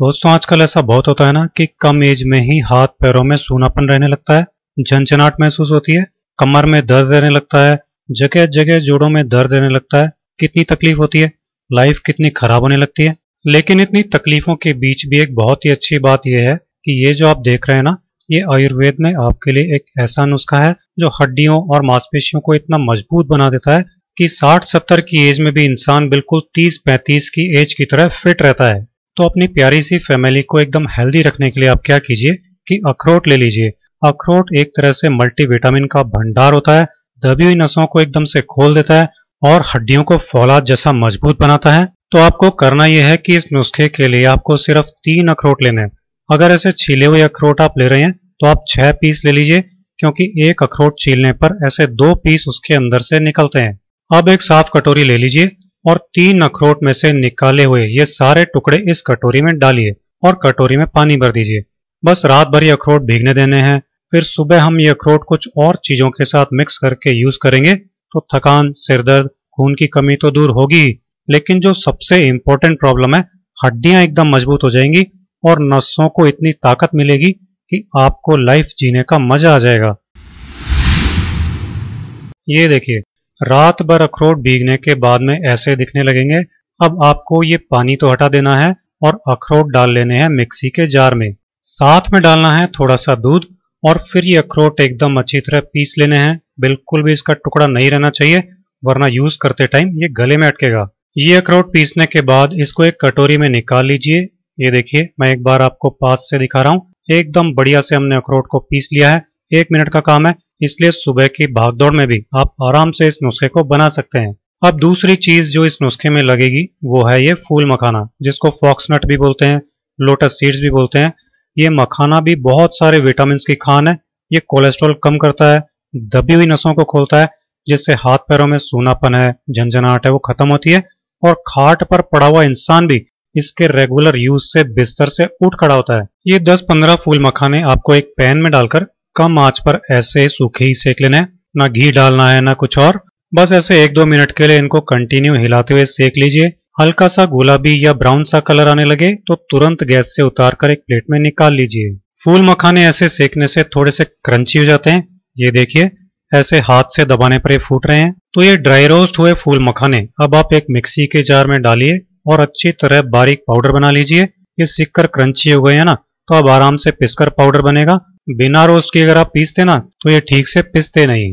दोस्तों आजकल ऐसा बहुत होता है ना कि कम एज में ही हाथ पैरों में सूनापन रहने लगता है झनझनाहट महसूस होती है कमर में दर्द रहने लगता है जगह जगह जोड़ों में दर्द रहने लगता है कितनी तकलीफ होती है लाइफ कितनी खराब होने लगती है लेकिन इतनी तकलीफों के बीच भी एक बहुत ही अच्छी बात यह है कि ये जो आप देख रहे हैं ना ये आयुर्वेद में आपके लिए एक ऐसा नुस्खा है जो हड्डियों और मांसपेशियों को इतना मजबूत बना देता है कि 60-70 की एज में भी इंसान बिल्कुल 30-35 की एज की तरह फिट रहता है तो अपनी प्यारी सी फैमिली को एकदम हेल्दी रखने के लिए आप क्या कीजिए कि अखरोट ले लीजिए अखरोट एक तरह से मल्टीविटामिन का भंडार होता है दबी हुई नसों को एकदम से खोल देता है और हड्डियों को फौलाद जैसा मजबूत बनाता है तो आपको करना यह है कि इस नुस्खे के लिए आपको सिर्फ तीन अखरोट लेने हैं अगर ऐसे छीले हुए अखरोट आप ले रहे हैं तो आप छह पीस ले लीजिए क्योंकि एक अखरोट छीलने पर ऐसे दो पीस उसके अंदर से निकलते हैं अब एक साफ कटोरी ले लीजिए और तीन अखरोट में से निकाले हुए ये सारे टुकड़े इस कटोरी में डालिए और कटोरी में पानी भर दीजिए बस रात भर ये अखरोट भीगने देने हैं फिर सुबह हम ये अखरोट कुछ और चीज़ों के साथ मिक्स करके यूज़ करेंगे तो थकान सिरदर्द खून की कमी तो दूर होगी लेकिन जो सबसे इम्पोर्टेंट प्रॉब्लम है हड्डियाँ एकदम मजबूत हो जाएंगी और नसों को इतनी ताकत मिलेगी कि आपको लाइफ जीने का मजा आ जाएगा ये देखिए रात भर अखरोट भीगने के बाद में ऐसे दिखने लगेंगे अब आपको ये पानी तो हटा देना है और अखरोट डाल लेने हैं मिक्सी के जार में साथ में डालना है थोड़ा सा दूध और फिर ये अखरोट एकदम अच्छी तरह पीस लेने हैं बिल्कुल भी इसका टुकड़ा नहीं रहना चाहिए वरना यूज करते टाइम ये गले में अटकेगा ये अखरोट पीसने के बाद इसको एक कटोरी में निकाल लीजिए ये देखिए मैं एक बार आपको पास से दिखा रहा हूँ एकदम बढ़िया से हमने अखरोट को पीस लिया है एक मिनट का काम है इसलिए सुबह की भागदौड़ में भी आप आराम से इस नुस्खे को बना सकते हैं अब दूसरी चीज जो इस नुस्खे में लगेगी वो है ये फूल मखाना जिसको फॉक्सनट भी बोलते हैं लोटस सीड्स भी बोलते हैं ये मखाना भी बहुत सारे विटामिन की खान है ये कोलेस्ट्रॉल कम करता है दबी हुई नसों को खोलता है जिससे हाथ पैरों में सूनापन है झंझनाहट है वो खत्म होती है और खाट पर पड़ा हुआ इंसान भी इसके रेगुलर यूज से बिस्तर से उठ खड़ा होता है ये 10-15 फूल मखाने आपको एक पैन में डालकर कम आंच पर ऐसे सूखे ही सेक लेना है ना घी डालना है ना कुछ और बस ऐसे एक दो मिनट के लिए इनको कंटिन्यू हिलाते हुए सेक लीजिए हल्का सा गुलाबी या ब्राउन सा कलर आने लगे तो तुरंत गैस से उतार कर एक प्लेट में निकाल लीजिए फूल मखाने ऐसे सेकने से थोड़े से क्रंची हो जाते हैं ये देखिए ऐसे हाथ से दबाने पर ये फूट रहे हैं तो ये ड्राई रोस्ट हुए फूल मखाने अब आप एक मिक्सी के जार में डालिए और अच्छी तरह बारीक पाउडर बना लीजिए ये सीख कर क्रंची हो गए है ना तो अब आराम से पिसकर पाउडर बनेगा बिना रोस्ट के अगर आप पीसते ना तो ये ठीक से पिसते नहीं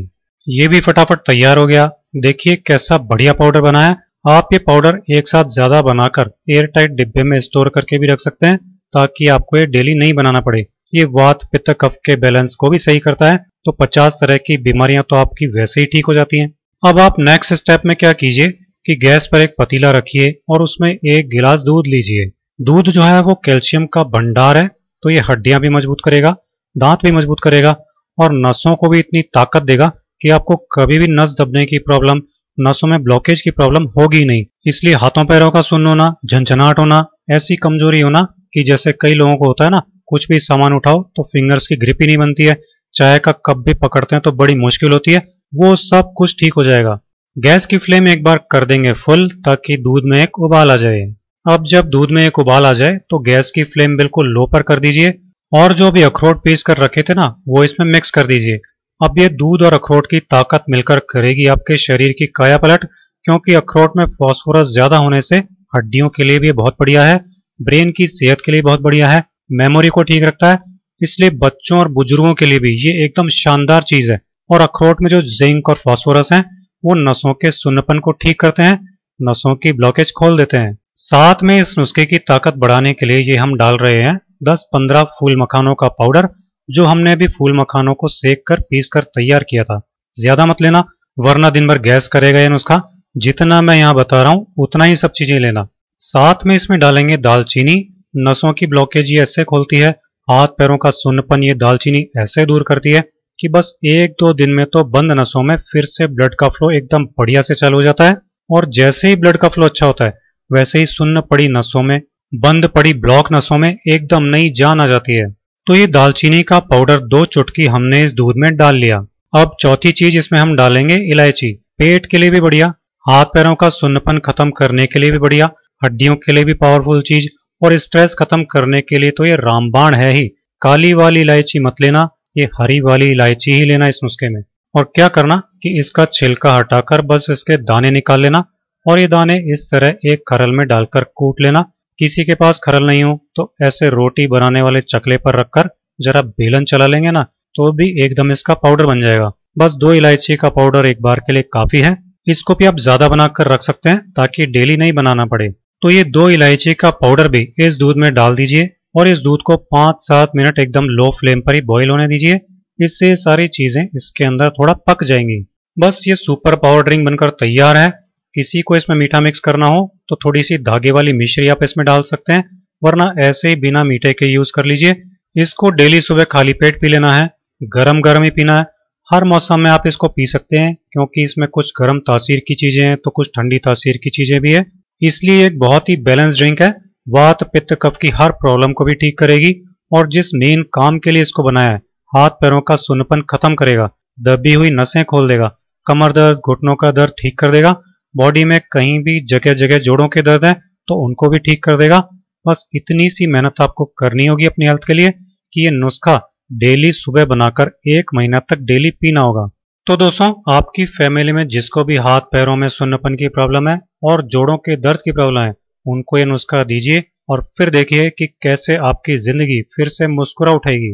ये भी फटाफट तैयार हो गया देखिए कैसा बढ़िया पाउडर बनाया आप ये पाउडर एक साथ ज़्यादा बनाकर एयर टाइट डिब्बे में स्टोर करके भी रख सकते हैं ताकि आपको ये डेली नहीं बनाना पड़े ये वात पित्त कफ के बैलेंस को भी सही करता है तो 50 तरह की बीमारियां तो आपकी वैसे ही ठीक हो जाती हैं अब आप नेक्स्ट स्टेप में क्या कीजिए कि गैस पर एक पतीला रखिए और उसमें एक गिलास दूध लीजिए दूध जो है वो कैल्शियम का भंडार है तो ये हड्डियां भी मजबूत करेगा दांत भी मजबूत करेगा और नसों को भी इतनी ताकत देगा कि आपको कभी भी नस दबने की प्रॉब्लम नसों में ब्लॉकेज की प्रॉब्लम होगी नहीं इसलिए हाथों पैरों का सुन होना झंझनाहट होना ऐसी कमजोरी होना कि जैसे कई लोगों को होता है ना कुछ भी सामान उठाओ तो फिंगर्स की ग्रिप ही नहीं बनती है चाय का कप भी पकड़ते हैं तो बड़ी मुश्किल होती है वो सब कुछ ठीक हो जाएगा गैस की फ्लेम एक बार कर देंगे फुल ताकि दूध में एक उबाल आ जाए अब जब दूध में एक उबाल आ जाए तो गैस की फ्लेम बिल्कुल लो पर कर दीजिए और जो भी अखरोट पीस कर रखे थे ना वो इसमें मिक्स कर दीजिए अब ये दूध और अखरोट की ताकत मिलकर करेगी आपके शरीर की काया पलट क्योंकि अखरोट में फॉस्फोरस ज़्यादा होने से हड्डियों के लिए भी बहुत बढ़िया है ब्रेन की सेहत के लिए बहुत बढ़िया है मेमोरी को ठीक रखता है इसलिए बच्चों और बुजुर्गों के लिए भी ये एकदम शानदार चीज़ है और अखरोट में जो जिंक और फॉस्फोरस है वो नसों के सुन्नपन को ठीक करते हैं नसों की ब्लॉकेज खोल देते हैं साथ में इस नुस्खे की ताकत बढ़ाने के लिए ये हम डाल रहे हैं 10-15 फूल मखानों का पाउडर जो हमने अभी फूल मखानों को सेक कर पीस कर तैयार किया था ज़्यादा मत लेना वरना दिन भर गैस करेगा ये नुस्खा जितना मैं यहाँ बता रहा हूँ उतना ही सब चीज़ें लेना साथ में इसमें डालेंगे दालचीनी नसों की ब्लॉकेज ये ऐसे खोलती है हाथ पैरों का सुन्नपन ये दालचीनी ऐसे दूर करती है कि बस एक दो दिन में तो बंद नसों में फिर से ब्लड का फ्लो एकदम बढ़िया से चालू हो जाता है और जैसे ही ब्लड का फ्लो अच्छा होता है वैसे ही सुन्न पड़ी नसों में बंद पड़ी ब्लॉक नसों में एकदम नई जान आ जाती है तो ये दालचीनी का पाउडर दो चुटकी हमने इस दूध में डाल लिया अब चौथी चीज इसमें हम डालेंगे इलायची पेट के लिए भी बढ़िया हाथ पैरों का सुन्नपन खत्म करने के लिए भी बढ़िया हड्डियों के लिए भी पावरफुल चीज और स्ट्रेस खत्म करने के लिए तो ये रामबाण है ही काली वाली इलायची मत लेना ये हरी वाली इलायची ही लेना इस नुस्खे में और क्या करना कि इसका छिलका हटाकर बस इसके दाने निकाल लेना और ये दाने इस तरह एक खरल में डालकर कूट लेना किसी के पास खरल नहीं हो तो ऐसे रोटी बनाने वाले चकले पर रखकर जरा बेलन चला लेंगे ना तो भी एकदम इसका पाउडर बन जाएगा बस दो इलायची का पाउडर एक बार के लिए काफ़ी है इसको भी आप ज़्यादा बनाकर रख सकते हैं ताकि डेली नहीं बनाना पड़े तो ये दो इलायची का पाउडर भी इस दूध में डाल दीजिए और इस दूध को पाँच सात मिनट एकदम लो फ्लेम पर ही बॉईल होने दीजिए इससे सारी चीज़ें इसके अंदर थोड़ा पक जाएंगी बस ये सुपर पावर ड्रिंक बनकर तैयार है किसी को इसमें मीठा मिक्स करना हो तो थोड़ी सी धागे वाली मिश्री आप इसमें डाल सकते हैं वरना ऐसे ही बिना मीठे के यूज़ कर लीजिए इसको डेली सुबह खाली पेट पी लेना है गरम गरम ही पीना है हर मौसम में आप इसको पी सकते हैं क्योंकि इसमें कुछ गर्म तासीर की चीज़ें हैं तो कुछ ठंडी तासीर की चीज़ें भी है इसलिए एक बहुत ही बैलेंस ड्रिंक है वात पित्त कफ की हर प्रॉब्लम को भी ठीक करेगी और जिस मेन काम के लिए इसको बनाया है हाथ पैरों का सुनपन खत्म करेगा दबी हुई नसें खोल देगा कमर दर्द घुटनों का दर्द ठीक कर देगा बॉडी में कहीं भी जगह जगह जोड़ों के दर्द है तो उनको भी ठीक कर देगा बस इतनी सी मेहनत आपको करनी होगी अपनी हेल्थ के लिए कि ये नुस्खा डेली सुबह बनाकर एक महीना तक डेली पीना होगा तो दोस्तों आपकी फैमिली में जिसको भी हाथ पैरों में सुन्नपन की प्रॉब्लम है और जोड़ों के दर्द की प्रॉब्लम है उनको ये नुस्खा दीजिए और फिर देखिए कि कैसे आपकी जिंदगी फिर से मुस्कुरा उठेगी